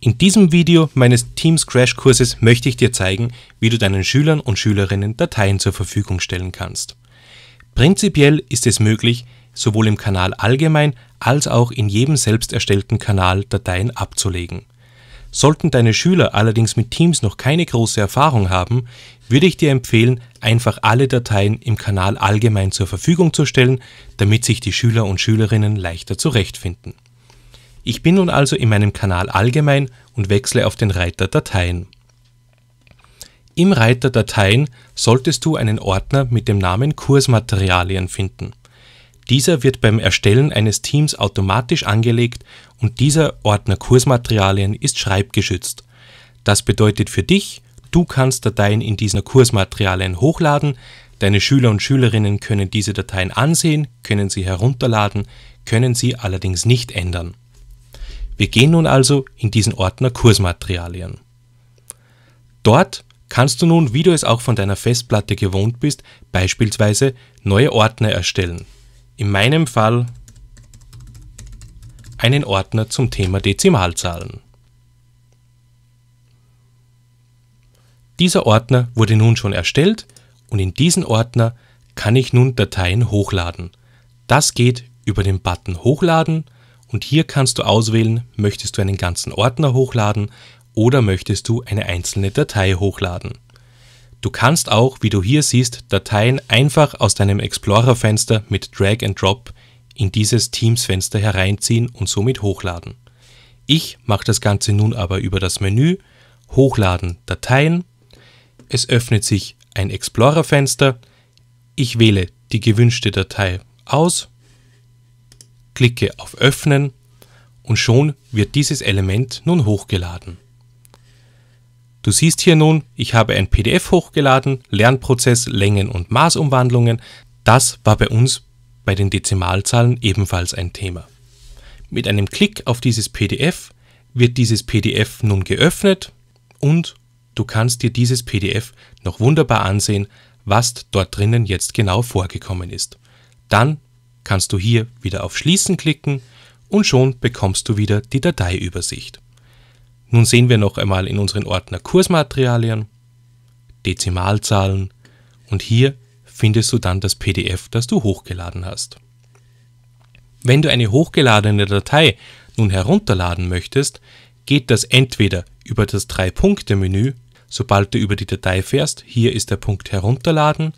In diesem Video meines Teams Crash Kurses möchte ich dir zeigen, wie du deinen Schülern und Schülerinnen Dateien zur Verfügung stellen kannst. Prinzipiell ist es möglich, sowohl im Kanal allgemein als auch in jedem selbst erstellten Kanal Dateien abzulegen. Sollten deine Schüler allerdings mit Teams noch keine große Erfahrung haben, würde ich dir empfehlen, einfach alle Dateien im Kanal allgemein zur Verfügung zu stellen, damit sich die Schüler und Schülerinnen leichter zurechtfinden. Ich bin nun also in meinem Kanal allgemein und wechsle auf den Reiter Dateien. Im Reiter Dateien solltest du einen Ordner mit dem Namen Kursmaterialien finden. Dieser wird beim Erstellen eines Teams automatisch angelegt und dieser Ordner Kursmaterialien ist schreibgeschützt. Das bedeutet für dich, du kannst Dateien in diesen Kursmaterialien hochladen, deine Schüler und Schülerinnen können diese Dateien ansehen, können sie herunterladen, können sie allerdings nicht ändern. Wir gehen nun also in diesen Ordner Kursmaterialien. Dort kannst du nun, wie du es auch von deiner Festplatte gewohnt bist, beispielsweise neue Ordner erstellen. In meinem Fall einen Ordner zum Thema Dezimalzahlen. Dieser Ordner wurde nun schon erstellt und in diesen Ordner kann ich nun Dateien hochladen. Das geht über den Button Hochladen und hier kannst du auswählen, möchtest du einen ganzen Ordner hochladen oder möchtest du eine einzelne Datei hochladen. Du kannst auch, wie du hier siehst, Dateien einfach aus deinem Explorer-Fenster mit Drag and Drop in dieses Teams-Fenster hereinziehen und somit hochladen. Ich mache das Ganze nun aber über das Menü Hochladen Dateien. Es öffnet sich ein Explorer-Fenster. Ich wähle die gewünschte Datei aus Klicke auf Öffnen und schon wird dieses Element nun hochgeladen. Du siehst hier nun, ich habe ein PDF hochgeladen, Lernprozess, Längen und Maßumwandlungen. Das war bei uns bei den Dezimalzahlen ebenfalls ein Thema. Mit einem Klick auf dieses PDF wird dieses PDF nun geöffnet und du kannst dir dieses PDF noch wunderbar ansehen, was dort drinnen jetzt genau vorgekommen ist. Dann kannst du hier wieder auf Schließen klicken und schon bekommst du wieder die Dateiübersicht. Nun sehen wir noch einmal in unseren Ordner Kursmaterialien, Dezimalzahlen und hier findest du dann das PDF, das du hochgeladen hast. Wenn du eine hochgeladene Datei nun herunterladen möchtest, geht das entweder über das Drei-Punkte-Menü, sobald du über die Datei fährst, hier ist der Punkt Herunterladen,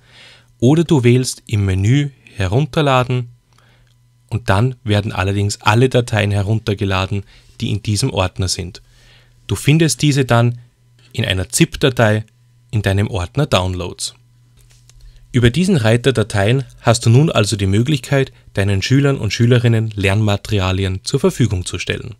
oder du wählst im Menü Herunterladen und dann werden allerdings alle Dateien heruntergeladen, die in diesem Ordner sind. Du findest diese dann in einer ZIP-Datei in deinem Ordner Downloads. Über diesen Reiter Dateien hast du nun also die Möglichkeit, deinen Schülern und Schülerinnen Lernmaterialien zur Verfügung zu stellen.